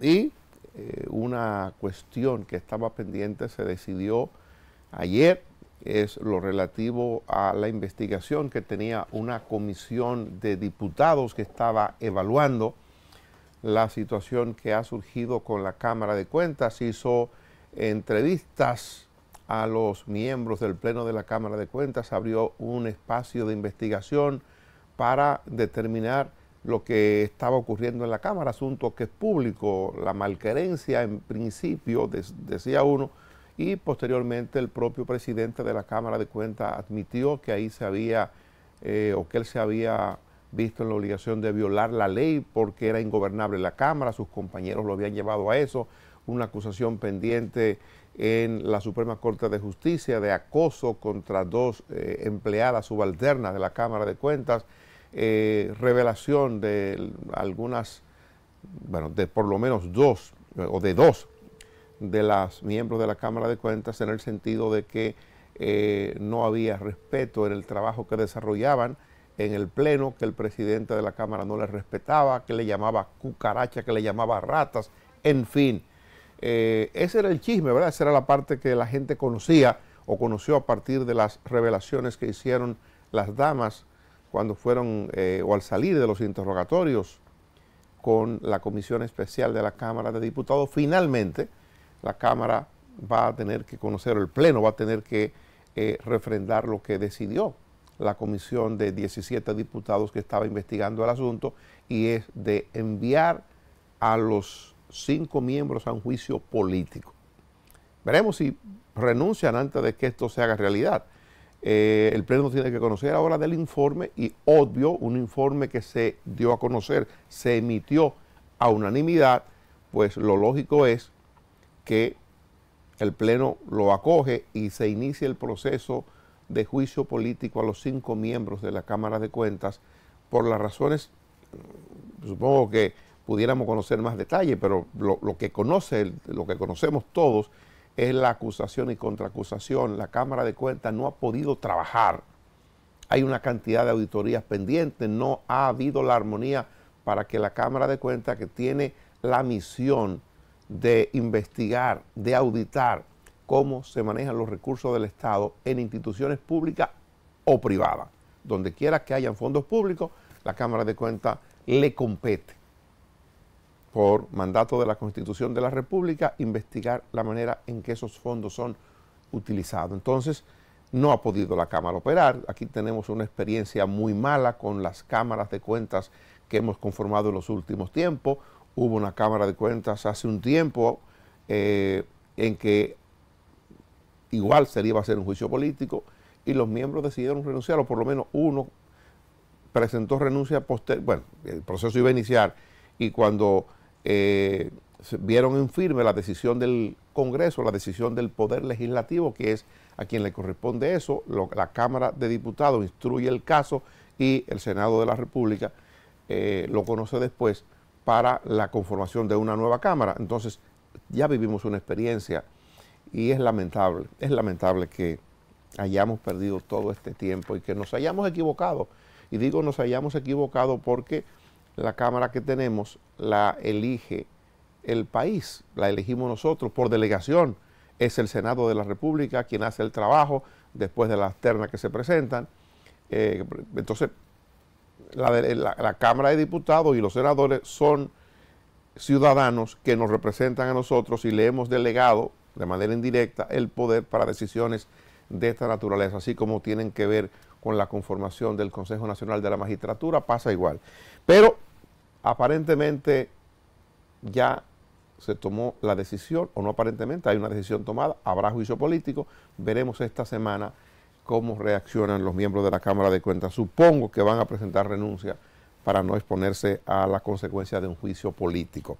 Y eh, una cuestión que estaba pendiente se decidió ayer, es lo relativo a la investigación que tenía una comisión de diputados que estaba evaluando la situación que ha surgido con la Cámara de Cuentas. Hizo entrevistas a los miembros del Pleno de la Cámara de Cuentas, abrió un espacio de investigación para determinar lo que estaba ocurriendo en la Cámara, asunto que es público, la malquerencia en principio, decía uno, y posteriormente el propio presidente de la Cámara de Cuentas admitió que ahí se había, eh, o que él se había visto en la obligación de violar la ley porque era ingobernable la Cámara, sus compañeros lo habían llevado a eso, una acusación pendiente en la Suprema Corte de Justicia de acoso contra dos eh, empleadas subalternas de la Cámara de Cuentas eh, revelación de algunas, bueno, de por lo menos dos, eh, o de dos de las miembros de la Cámara de Cuentas en el sentido de que eh, no había respeto en el trabajo que desarrollaban en el Pleno, que el presidente de la Cámara no les respetaba, que le llamaba cucaracha, que le llamaba ratas, en fin. ese era el chisme, ¿verdad? Esa era la parte que la gente conocía o conoció a partir de las revelaciones que hicieron las damas cuando fueron eh, o al salir de los interrogatorios con la Comisión Especial de la Cámara de Diputados, finalmente la Cámara va a tener que conocer, el Pleno va a tener que eh, refrendar lo que decidió la comisión de 17 diputados que estaba investigando el asunto y es de enviar a los cinco miembros a un juicio político. Veremos si renuncian antes de que esto se haga realidad. Eh, el Pleno tiene que conocer ahora del informe y obvio, un informe que se dio a conocer, se emitió a unanimidad, pues lo lógico es que el Pleno lo acoge y se inicie el proceso de juicio político a los cinco miembros de la Cámara de Cuentas por las razones, mm, supongo que pudiéramos conocer más detalle, pero lo, lo que conoce, lo que conocemos todos es la acusación y contraacusación. La Cámara de Cuentas no ha podido trabajar. Hay una cantidad de auditorías pendientes, no ha habido la armonía para que la Cámara de Cuentas, que tiene la misión de investigar, de auditar cómo se manejan los recursos del Estado en instituciones públicas o privadas, donde quiera que hayan fondos públicos, la Cámara de Cuentas le compete por mandato de la Constitución de la República, investigar la manera en que esos fondos son utilizados. Entonces, no ha podido la Cámara operar. Aquí tenemos una experiencia muy mala con las cámaras de cuentas que hemos conformado en los últimos tiempos. Hubo una Cámara de Cuentas hace un tiempo eh, en que igual se le iba a hacer un juicio político y los miembros decidieron renunciar, o por lo menos uno presentó renuncia posterior. Bueno, el proceso iba a iniciar y cuando eh, vieron en firme la decisión del Congreso, la decisión del Poder Legislativo, que es a quien le corresponde eso, la Cámara de Diputados instruye el caso y el Senado de la República eh, lo conoce después para la conformación de una nueva Cámara. Entonces, ya vivimos una experiencia y es lamentable, es lamentable que hayamos perdido todo este tiempo y que nos hayamos equivocado. Y digo nos hayamos equivocado porque la Cámara que tenemos la elige el país, la elegimos nosotros por delegación. Es el Senado de la República quien hace el trabajo después de las ternas que se presentan. Eh, entonces, la, la, Cámara de Diputados y los senadores son ciudadanos que nos representan a nosotros y le hemos delegado de manera indirecta el poder para decisiones de esta naturaleza, así como tienen que ver con la conformación del Consejo Nacional de la Magistratura, pasa igual. Pero aparentemente ya se tomó la decisión, o no aparentemente, hay una decisión tomada, habrá juicio político, veremos esta semana cómo reaccionan los miembros de la Cámara de Cuentas. Supongo que van a presentar renuncia para no exponerse a la consecuencia de un juicio político.